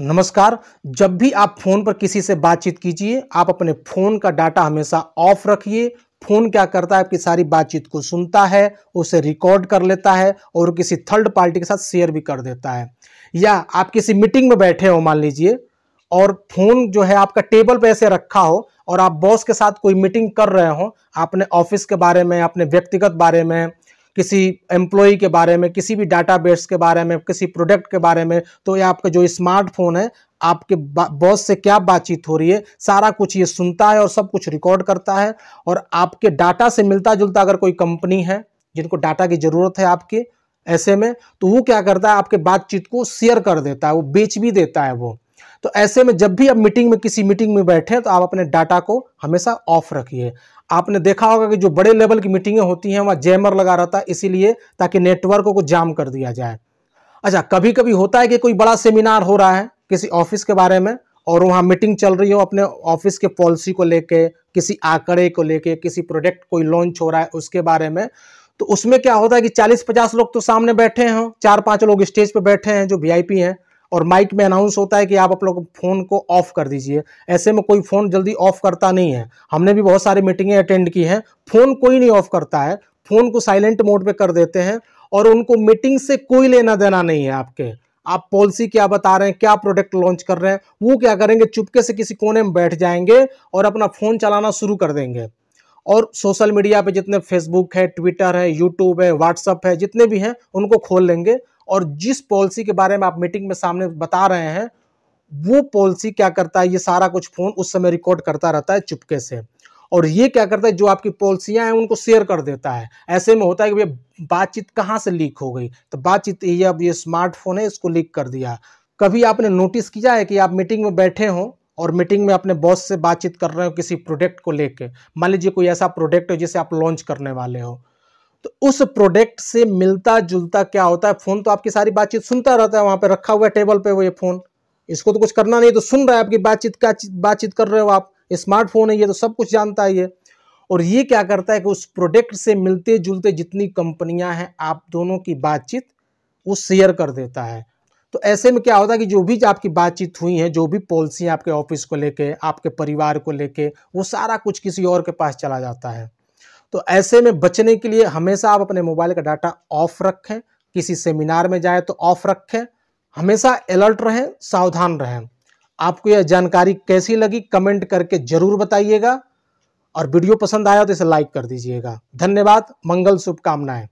नमस्कार जब भी आप फ़ोन पर किसी से बातचीत कीजिए आप अपने फ़ोन का डाटा हमेशा ऑफ रखिए फ़ोन क्या करता है आपकी सारी बातचीत को सुनता है उसे रिकॉर्ड कर लेता है और किसी थर्ड पार्टी के साथ शेयर भी कर देता है या आप किसी मीटिंग में बैठे हो मान लीजिए और फ़ोन जो है आपका टेबल पे ऐसे रखा हो और आप बॉस के साथ कोई मीटिंग कर रहे हो आपने ऑफिस के बारे में अपने व्यक्तिगत बारे में किसी एम्प्लॉई के बारे में किसी भी बेस के बारे में किसी प्रोडक्ट के बारे में तो ये आपका जो स्मार्टफोन है आपके बॉस से क्या बातचीत हो रही है सारा कुछ ये सुनता है और सब कुछ रिकॉर्ड करता है और आपके डाटा से मिलता जुलता अगर कोई कंपनी है जिनको डाटा की ज़रूरत है आपके ऐसे में तो वो क्या करता है आपके बातचीत को शेयर कर देता है वो बेच भी देता है वो तो ऐसे में जब भी आप मीटिंग में किसी मीटिंग में बैठे तो आप अपने डाटा को हमेशा ऑफ रखिए आपने देखा होगा कि जो बड़े लेवल की मीटिंगें होती हैं वहाँ जैमर लगा रहता है इसीलिए ताकि नेटवर्क को जाम कर दिया जाए अच्छा कभी कभी होता है कि कोई बड़ा सेमिनार हो रहा है किसी ऑफिस के बारे में और वहाँ मीटिंग चल रही हो अपने ऑफिस के पॉलिसी को लेके किसी आंकड़े को लेके किसी प्रोडक्ट कोई लॉन्च हो रहा है उसके बारे में तो उसमें क्या होता है कि 40-50 लोग तो सामने बैठे हैं चार पांच लोग स्टेज पे बैठे हैं जो वीआईपी हैं और माइक में अनाउंस होता है कि आप लोग फ़ोन को ऑफ़ कर दीजिए ऐसे में कोई फ़ोन जल्दी ऑफ़ करता नहीं है हमने भी बहुत सारी मीटिंगें अटेंड की हैं फ़ोन कोई नहीं ऑफ़ करता है फ़ोन को साइलेंट मोड पे कर देते हैं और उनको मीटिंग से कोई लेना देना नहीं है आपके आप पॉलिसी क्या बता रहे हैं क्या प्रोडक्ट लॉन्च कर रहे हैं वो क्या करेंगे चुपके से किसी कोने में बैठ जाएंगे और अपना फ़ोन चलाना शुरू कर देंगे और सोशल मीडिया पे जितने फेसबुक है ट्विटर है यूट्यूब है व्हाट्सअप है जितने भी हैं उनको खोल लेंगे और जिस पॉलिसी के बारे में आप मीटिंग में सामने बता रहे हैं वो पॉलिसी क्या करता है ये सारा कुछ फोन उस समय रिकॉर्ड करता रहता है चुपके से और ये क्या करता है जो आपकी पॉलिसियां हैं उनको शेयर कर देता है ऐसे में होता है कि भैया बातचीत कहाँ से लीक हो गई तो बातचीत ये अब ये स्मार्टफोन है इसको लीक कर दिया कभी आपने नोटिस किया है कि आप मीटिंग में बैठे हों और मीटिंग में अपने बॉस से बातचीत कर रहे हो किसी प्रोडक्ट को लेके मान लीजिए कोई ऐसा प्रोडक्ट हो जिसे आप लॉन्च करने वाले हो तो उस प्रोडक्ट से मिलता जुलता क्या होता है फ़ोन तो आपकी सारी बातचीत सुनता रहता है वहाँ पे रखा हुआ है टेबल पे वो ये फ़ोन इसको तो कुछ करना नहीं तो सुन रहा है आपकी बातचीत का बातचीत कर रहे हो आप स्मार्टफोन है ये तो सब कुछ जानता है ये और ये क्या करता है कि उस प्रोडक्ट से मिलते जुलते जितनी कंपनियाँ हैं आप दोनों की बातचीत वो शेयर कर देता है तो ऐसे में क्या होता है कि जो भी आपकी बातचीत हुई है जो भी पॉलिसी आपके ऑफिस को लेके आपके परिवार को लेके वो सारा कुछ किसी और के पास चला जाता है तो ऐसे में बचने के लिए हमेशा आप अपने मोबाइल का डाटा ऑफ रखें किसी सेमिनार में जाए तो ऑफ रखें हमेशा अलर्ट रहें सावधान रहें आपको यह जानकारी कैसी लगी कमेंट करके जरूर बताइएगा और वीडियो पसंद आया तो इसे लाइक कर दीजिएगा धन्यवाद मंगल शुभकामनाएं